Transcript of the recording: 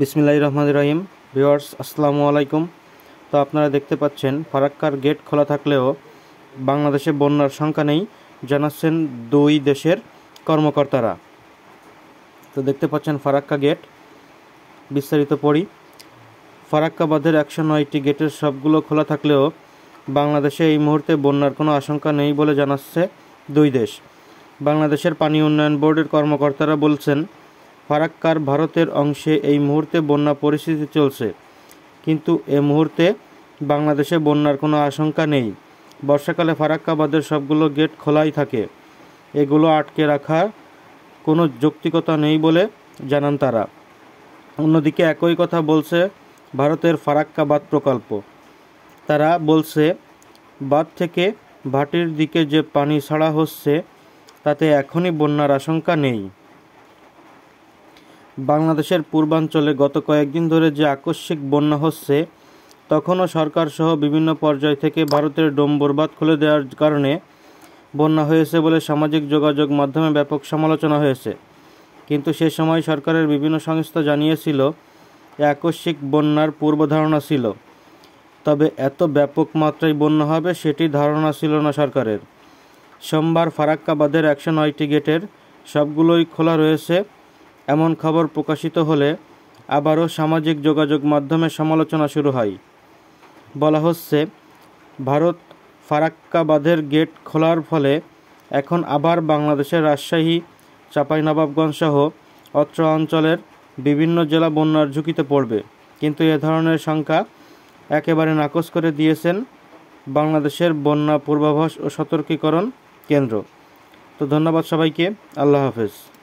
বিসমিল্লাহ রহমান রহিম ভিওয়ার্স আসসালামু আলাইকুম তো আপনারা দেখতে পাচ্ছেন ফারাক্কার গেট খোলা থাকলেও বাংলাদেশে বন্যার সংখ্যা নেই জানাচ্ছেন দুই দেশের কর্মকর্তারা তো দেখতে পাচ্ছেন ফারাক্কা গেট বিস্তারিত পড়ি ফারাক্কা বাঁধের একশো নয়টি গেটের সবগুলো খোলা থাকলেও বাংলাদেশে এই মুহূর্তে বন্যার কোনো আশঙ্কা নেই বলে জানাচ্ছে দুই দেশ বাংলাদেশের পানি উন্নয়ন বোর্ডের কর্মকর্তারা বলছেন ফারাক্কার ভারতের অংশে এই মুহূর্তে বন্যা পরিস্থিতি চলছে কিন্তু এ মুহূর্তে বাংলাদেশে বন্যার কোনো আশঙ্কা নেই বর্ষাকালে ফারাক্কাবাদের সবগুলো গেট খোলাই থাকে এগুলো আটকে রাখার কোনো যৌক্তিকতা নেই বলে জানান তারা অন্যদিকে একই কথা বলছে ভারতের ফারাক্কাবাদ প্রকল্প তারা বলছে বাঁধ থেকে ভাটির দিকে যে পানি ছাড়া হচ্ছে তাতে এখনই বন্যার আশঙ্কা নেই বাংলাদেশের পূর্বাঞ্চলে গত কয়েকদিন ধরে যে আকস্মিক বন্যা হচ্ছে তখনও সরকার সহ বিভিন্ন পর্যায় থেকে ভারতের ডোম বরবাদ খুলে দেওয়ার কারণে বন্যা হয়েছে বলে সামাজিক যোগাযোগ মাধ্যমে ব্যাপক সমালোচনা হয়েছে কিন্তু সে সময় সরকারের বিভিন্ন সংস্থা জানিয়েছিল আকস্মিক বন্যার পূর্বধারণা ছিল তবে এত ব্যাপক মাত্রায় বন্যা হবে সেটি ধারণা ছিল না সরকারের সোমবার ফারাক্কাবাদের একশো নয়টি গেটের সবগুলোই খোলা রয়েছে এমন খবর প্রকাশিত হলে আবারও সামাজিক যোগাযোগ মাধ্যমে সমালোচনা শুরু হয় বলা হচ্ছে ভারত ফারাক্কাবাদের গেট খোলার ফলে এখন আবার বাংলাদেশের রাজশাহী চাঁপাইনবাবগঞ্জ সহ অত্র অঞ্চলের বিভিন্ন জেলা বন্যার ঝুঁকিতে পড়বে কিন্তু এ ধরনের সংখ্যা একেবারে নাকচ করে দিয়েছেন বাংলাদেশের বন্যা পূর্বাভাস ও সতর্কীকরণ কেন্দ্র তো ধন্যবাদ সবাইকে আল্লাহ হাফেজ